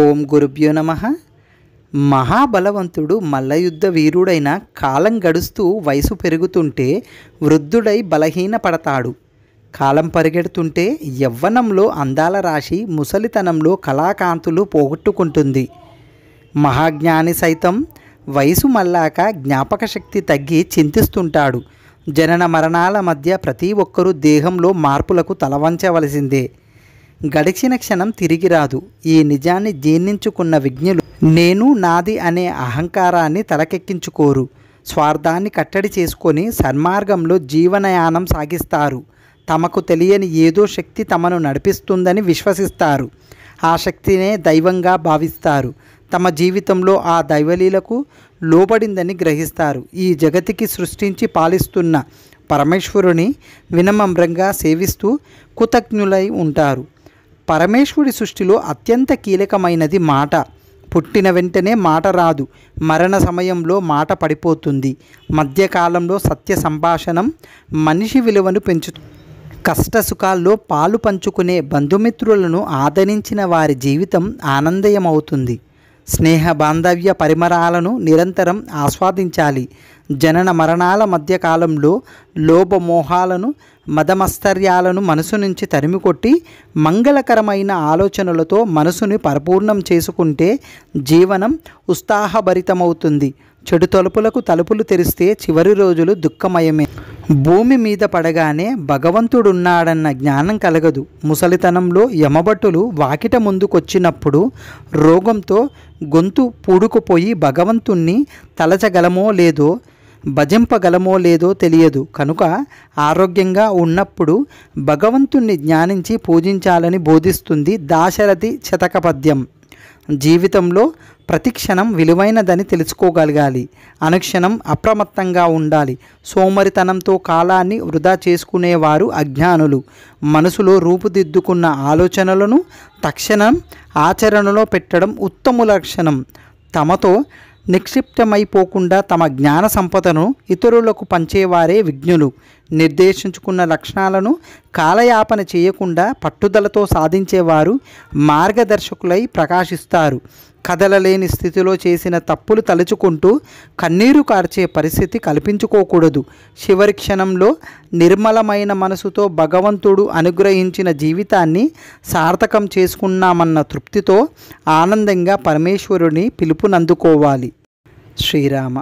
ఓం గురుభ్యో నమ మహాబలవంతుడు మల్లయుద్ధ వీరుడైన కాలం గడుస్తూ వయసు పెరుగుతుంటే వృద్ధుడై బలహీన పడతాడు కాలం పరిగెడుతుంటే యవ్వనంలో అందాల రాశి ముసలితనంలో కళాకాంతులు పోగొట్టుకుంటుంది మహాజ్ఞాని సైతం వయసు మల్లాక జ్ఞాపక శక్తి తగ్గి చింతిస్తుంటాడు జనన మరణాల మధ్య ప్రతి ఒక్కరూ దేహంలో మార్పులకు తలవంచవలసిందే గడిచిన క్షణం తిరిగి రాదు ఈ నిజాన్ని జీర్ణించుకున్న విజ్ఞులు నేను నాది అనే అహంకారాన్ని తలకెక్కించుకోరు స్వార్థాన్ని కట్టడి చేసుకొని సన్మార్గంలో జీవనయానం సాగిస్తారు తమకు తెలియని ఏదో శక్తి తమను నడిపిస్తుందని విశ్వసిస్తారు ఆ శక్తినే దైవంగా భావిస్తారు తమ జీవితంలో ఆ దైవలీలకు లోబడిందని గ్రహిస్తారు ఈ జగతికి సృష్టించి పాలిస్తున్న పరమేశ్వరుని వినమ్రంగా సేవిస్తూ కృతజ్ఞులై ఉంటారు పరమేశ్వరి సృష్టిలో అత్యంత కీలకమైనది మాట పుట్టిన వెంటనే మాట రాదు మరణ సమయంలో మాట పడిపోతుంది మధ్యకాలంలో సత్య సంభాషణం మనిషి విలువను పెంచు కష్ట సుఖాల్లో పాలు పంచుకునే బంధుమిత్రులను ఆదరించిన వారి జీవితం ఆనందయమవుతుంది స్నేహ బాంధవ్య పరిమరాలను నిరంతరం ఆస్వాదించాలి జనన మరణాల మధ్య కాలంలో లోభమోహాలను మదమస్తర్యాలను మనసు నుంచి తరిమికొట్టి మంగళకరమైన ఆలోచనలతో మనసుని పరిపూర్ణం చేసుకుంటే జీవనం ఉత్సాహభరితమవుతుంది చెడు తలుపులకు తలుపులు తెరిస్తే చివరి రోజులు దుఃఖమయమే భూమి మీద పడగానే భగవంతుడున్నాడన్న జ్ఞానం కలగదు ముసలితనంలో యమభటులు వాకిట ముందుకొచ్చినప్పుడు రోగంతో గొంతు పూడుకుపోయి భగవంతుణ్ణి తలచగలమో లేదో భజింపగలమో లేదో తెలియదు కనుక ఆరోగ్యంగా ఉన్నప్పుడు భగవంతుణ్ణి జ్ఞానించి పూజించాలని బోధిస్తుంది దాశరథి శతకపద్యం జీవితంలో ప్రతిక్షణం విలువైనదని తెలుసుకోగలగాలి అనుక్షణం అప్రమత్తంగా ఉండాలి సోమరితనంతో కాలాన్ని వృధా చేసుకునేవారు అజ్ఞానులు మనసులో రూపుదిద్దుకున్న ఆలోచనలను తక్షణం ఆచరణలో పెట్టడం ఉత్తమ లక్షణం తమతో నిక్షిప్తమైపోకుండా తమ జ్ఞాన సంపదను ఇతరులకు పంచేవారే విజ్ఞులు నిర్దేశించుకున్న లక్షణాలను కాలయాపన చేయకుండా పట్టుదలతో సాధించేవారు మార్గదర్శకులై ప్రకాశిస్తారు కదలలేని స్థితిలో చేసిన తప్పులు తలుచుకుంటూ కన్నీరు కార్చే పరిస్థితి కల్పించుకోకూడదు చివరి క్షణంలో నిర్మలమైన మనసుతో భగవంతుడు అనుగ్రహించిన జీవితాన్ని సార్థకం చేసుకున్నామన్న తృప్తితో ఆనందంగా పరమేశ్వరుని పిలుపునందుకోవాలి శ్రీరామ